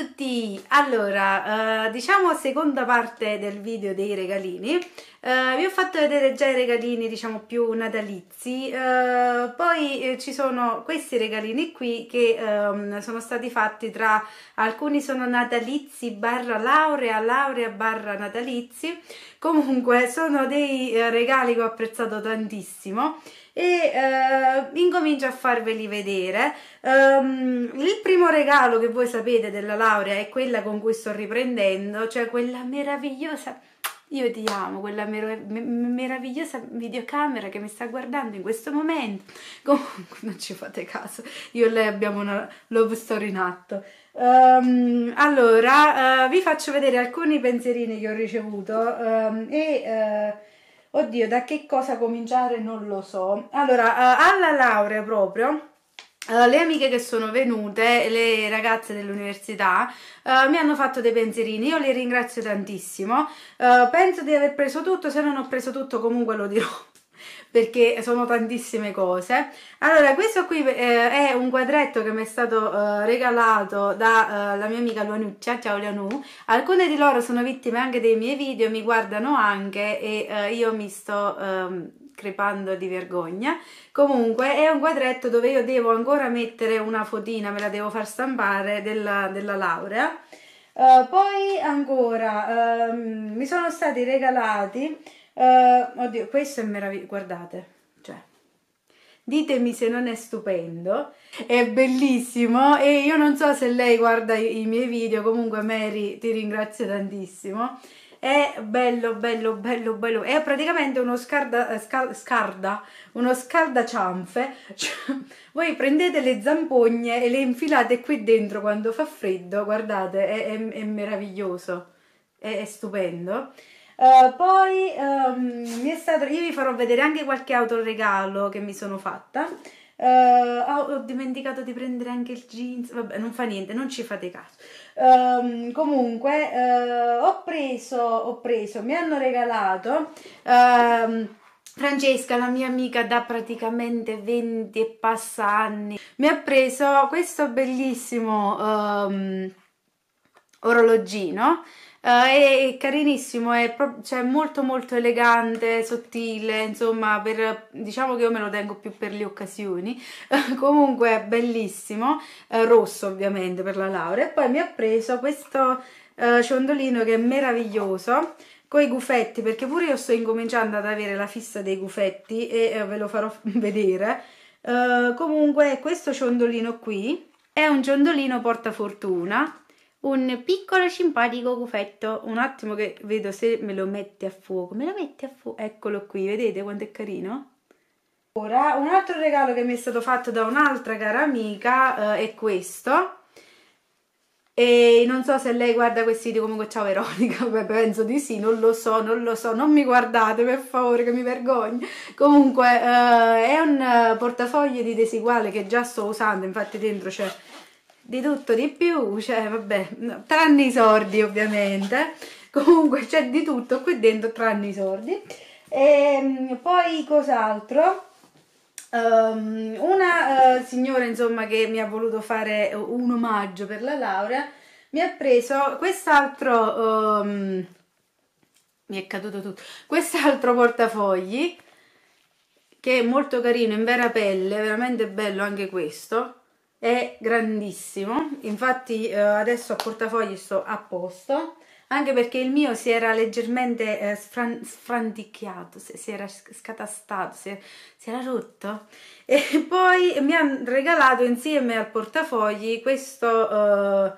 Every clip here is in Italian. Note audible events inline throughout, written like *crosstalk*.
a tutti! Allora, eh, diciamo seconda parte del video dei regalini. Eh, vi ho fatto vedere già i regalini, diciamo, più natalizi. Eh, poi eh, ci sono questi regalini qui che ehm, sono stati fatti tra... Alcuni sono natalizi barra laurea, laurea barra natalizi. Comunque sono dei eh, regali che ho apprezzato tantissimo e eh, incomincio a farveli vedere. Um, il primo regalo che voi sapete della laurea è quella con cui sto riprendendo, cioè quella meravigliosa io ti amo, quella mer meravigliosa videocamera che mi sta guardando in questo momento. *laughs* Comunque non ci fate caso, io e lei abbiamo una love story in atto. Um, allora, uh, vi faccio vedere alcuni pensierini che ho ricevuto um, e... Uh, Oddio, da che cosa cominciare non lo so. Allora, eh, alla laurea proprio, Uh, le amiche che sono venute, le ragazze dell'università, uh, mi hanno fatto dei pensierini, io le ringrazio tantissimo. Uh, penso di aver preso tutto, se non ho preso tutto comunque lo dirò perché sono tantissime cose allora questo qui eh, è un quadretto che mi è stato eh, regalato dalla eh, mia amica Luanuccia cioè, ciao Leonu alcune di loro sono vittime anche dei miei video mi guardano anche e eh, io mi sto ehm, crepando di vergogna comunque è un quadretto dove io devo ancora mettere una fotina me la devo far stampare della, della laurea Uh, poi ancora um, mi sono stati regalati Uh, oddio, questo è meraviglioso, guardate, cioè, ditemi se non è stupendo, è bellissimo e io non so se lei guarda i, i miei video, comunque Mary ti ringrazio tantissimo è bello bello bello bello è praticamente uno scarda, eh, scal, scarda uno scaldacianfe cioè, voi prendete le zampogne e le infilate qui dentro quando fa freddo guardate è, è, è meraviglioso è, è stupendo eh, poi um, mi è stato, io vi farò vedere anche qualche autoregalo che mi sono fatta. Uh, oh, ho dimenticato di prendere anche il jeans, vabbè non fa niente, non ci fate caso. Um, comunque uh, ho, preso, ho preso, mi hanno regalato... Um, Francesca, la mia amica da praticamente 20 e passa anni, mi ha preso questo bellissimo um, orologino Uh, è, è, carinissimo, è cioè, molto molto elegante, sottile, insomma, per, diciamo che io me lo tengo più per le occasioni. *laughs* Comunque è bellissimo, uh, rosso ovviamente per la laurea. E poi mi ha preso questo eh, ciondolino che è meraviglioso, con i gufetti, perché pure io sto incominciando ad avere la fissa dei gufetti e ve lo farò *laughs* vedere. comunque questo ciondolino qui è un ciondolino portafortuna un piccolo simpatico cuffetto. Un attimo che vedo se me lo mette a fuoco. Me lo mette a fuoco? Eccolo qui, vedete quanto è carino? Ora, un altro regalo che mi è stato fatto da un'altra cara amica eh, è questo. E non so se lei guarda questi video, comunque ciao Veronica, *laughs* beh, penso di sì, non lo so, non lo so, non mi guardate per favore che mi vergogno. Comunque eh, è un portafoglio di Desiguale che già sto usando, infatti dentro c'è di tutto di più, cioè vabbè, no, tranne i sordi ovviamente, comunque c'è di tutto qui dentro tranne i sordi. E, ehm, poi cos'altro? Um, una uh, signora insomma che mi ha voluto fare un omaggio per la laurea mi ha preso quest'altro um, mi è caduto tutto quest'altro portafogli che è molto carino in vera pelle veramente bello anche questo è grandissimo infatti eh, adesso a portafogli sto a posto anche perché il mio si era leggermente eh, sfran sfranticchiato, si, era scatastato, si, si era, rotto. E *laughs* poi mi hanno regalato insieme al portafogli questo eh,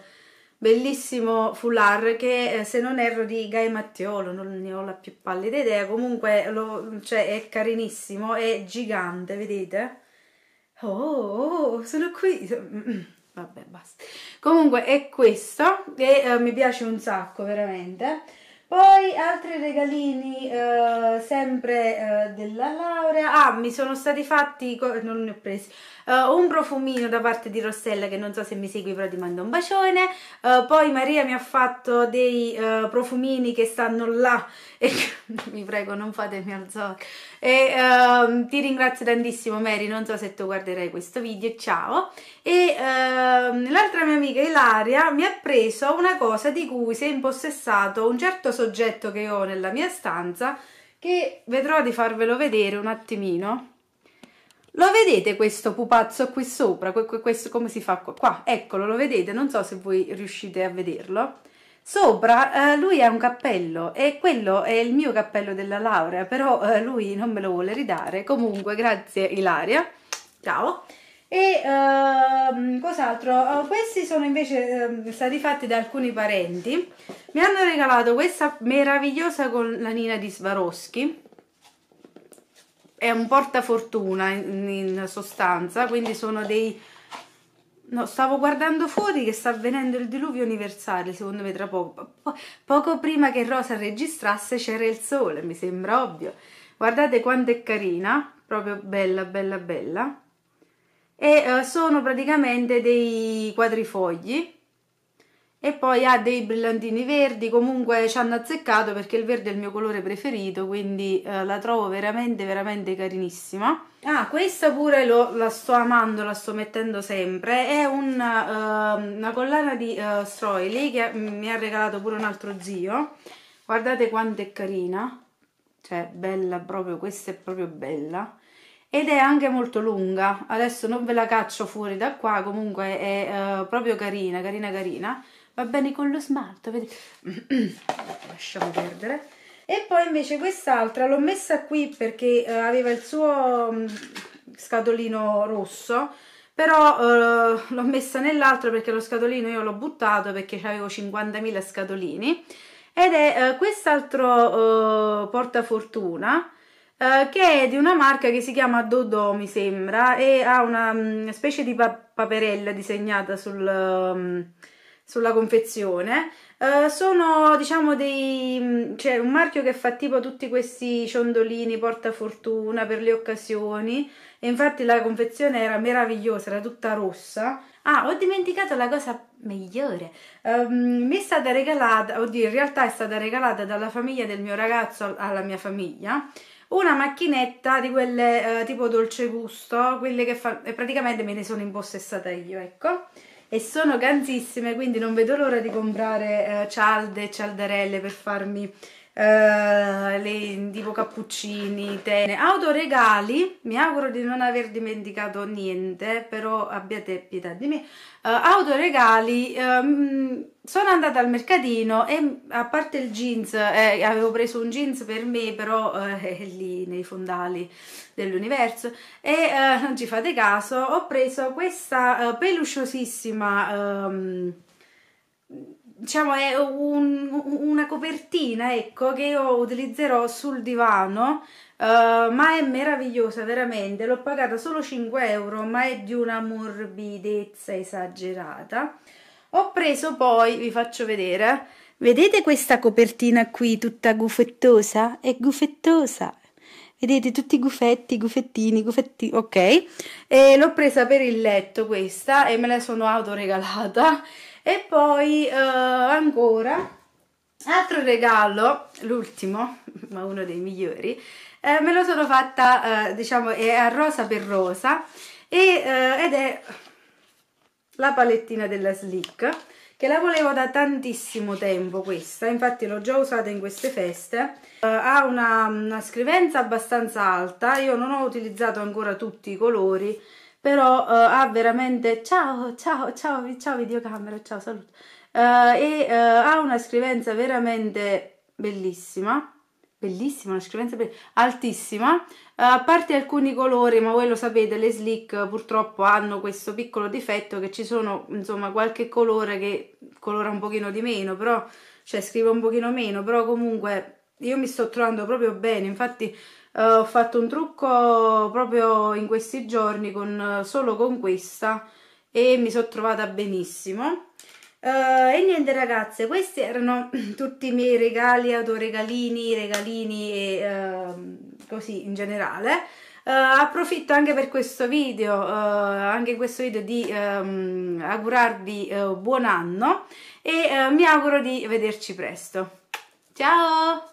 bellissimo foulard che eh, se non erro di Guy Mattiolo, non ne ho la più pallida idea, comunque lo, cioè, è carinissimo, è gigante, vedete? Oh, oh, sono qui. Mm, mm. Vabbè, basta. Comunque è questo e eh, mi piace un sacco, veramente. Poi altri regalini eh, sempre eh, della Laurea. Ah, mi sono stati fatti, non ne ho presi, eh, un profumino da parte di Rossella che non so se mi segui però ti mando un bacione. Eh, poi Maria mi ha fatto dei eh, profumini che stanno là e *laughs* mi prego non fatemi alzare. E ehm, ti ringrazio tantissimo Mary, non so se tu guarderai questo video, ciao. E ehm, l'altra mia amica Ilaria mi ha preso una cosa di cui si è impossessato un certo soggetto soggetto che ho nella mia stanza che vedrò di farvelo vedere un attimino. Lo vedete questo pupazzo qui sopra? Questo come si fa qua? Eccolo, lo vedete? Non so se voi riuscite a vederlo. Sopra eh, lui ha un cappello e quello è il mio cappello della laurea, però eh, lui non me lo vuole ridare. Comunque, grazie Ilaria. Ciao. E uh, cos'altro? Eh, questi sono invece uh, stati fatti da alcuni parenti. Mi hanno regalato questa meravigliosa collanina di Swarovski. È un portafortuna in, in sostanza, quindi sono dei... No, stavo guardando fuori che sta avvenendo il diluvio universale, secondo me tra poco. Po poco prima che Rosa registrasse c'era il sole, mi sembra ovvio. Guardate quanto è carina, proprio bella, bella, bella e eh, sono praticamente dei quadrifogli e poi ha dei brillantini verdi comunque ci hanno azzeccato perché il verde è il mio colore preferito quindi eh, la trovo veramente veramente carinissima ah questa pure lo, la sto amando la sto mettendo sempre è un, uh, una collana di uh, eh, Stroili che mi ha regalato pure un altro zio guardate quanto è carina cioè bella proprio questa è proprio bella ed è anche molto lunga adesso non ve la caccio fuori da qua comunque è uh, proprio carina carina carina va bene con lo smalto vedete *clears throat* lasciamo perdere e poi invece quest'altra l'ho messa qui perché uh, aveva il suo um, scatolino rosso però uh, l'ho messa nell'altro perché lo scatolino io l'ho buttato perché avevo 50.000 scatolini ed è quest'altro portafortuna eh, che è di una marca che si chiama Dodò, mi sembra, e ha una um, specie di pa paperella disegnata sul, um, sulla confezione. Eh, sono, diciamo, dei... Mm, c'è un marchio che fa tipo tutti questi ciondolini portafortuna per le occasioni, e infatti la confezione era meravigliosa, era tutta rossa, Ah, ho dimenticato la cosa migliore. Um, mi è stata regalata, oddio, in realtà è stata regalata dalla famiglia del mio ragazzo alla mia famiglia una macchinetta di quelle eh, tipo dolce gusto, quelle che fa, e praticamente me ne sono impossessata io, ecco. E sono ganzissime, quindi non vedo l'ora di comprare eh, cialde e cialderelle per farmi eh, le, tipo cappuccini, tene, autoregali, mi auguro di non aver dimenticato niente, però abbiate pietà di me, eh, autoregali, ehm, sono andata al mercatino e a parte il jeans, eh, avevo preso un jeans per me, però eh, è lì nei fondali dell'universo, e eh, non ci fate caso, ho preso questa eh, pelusciosissima... Ehm, diciamo è un, una copertina ecco che io utilizzerò sul divano uh, ma è meravigliosa veramente l'ho pagata solo 5 euro ma è di una morbidezza esagerata ho preso poi vi faccio vedere vedete questa copertina qui tutta gufettosa è gufettosa vedete tutti i gufetti, gufettini, gufetti, ok e l'ho presa per il letto questa e me la sono autoregalata e poi eh, ancora altro regalo l'ultimo ma uno dei migliori eh, me lo sono fatta eh, diciamo è a rosa per rosa e, eh, ed è la palettina della slick che la volevo da tantissimo tempo questa infatti l'ho già usata in queste feste uh, ha una, una, scrivenza abbastanza alta io non ho utilizzato ancora tutti i colori però uh, ha veramente ciao ciao ciao ciao videocamera ciao saluto uh, e uh, ha una scrivenza veramente bellissima bellissima, una scrivenza be altissima, a parte alcuni colori, ma voi lo sapete, le slick purtroppo hanno questo piccolo difetto che ci sono, insomma, qualche colore che colora un pochino di meno, però, cioè scrive un pochino meno, però comunque io mi sto trovando proprio bene, infatti Uh, ho fatto un trucco proprio in questi giorni con, eh, solo con questa e mi sono trovata benissimo uh, e niente ragazze questi erano *clears throat* tutti i miei regali autoregalini regalini e uh, così in generale approfitto anche per questo video anche in questo video di um, augurarvi buon anno e mi auguro di vederci presto ciao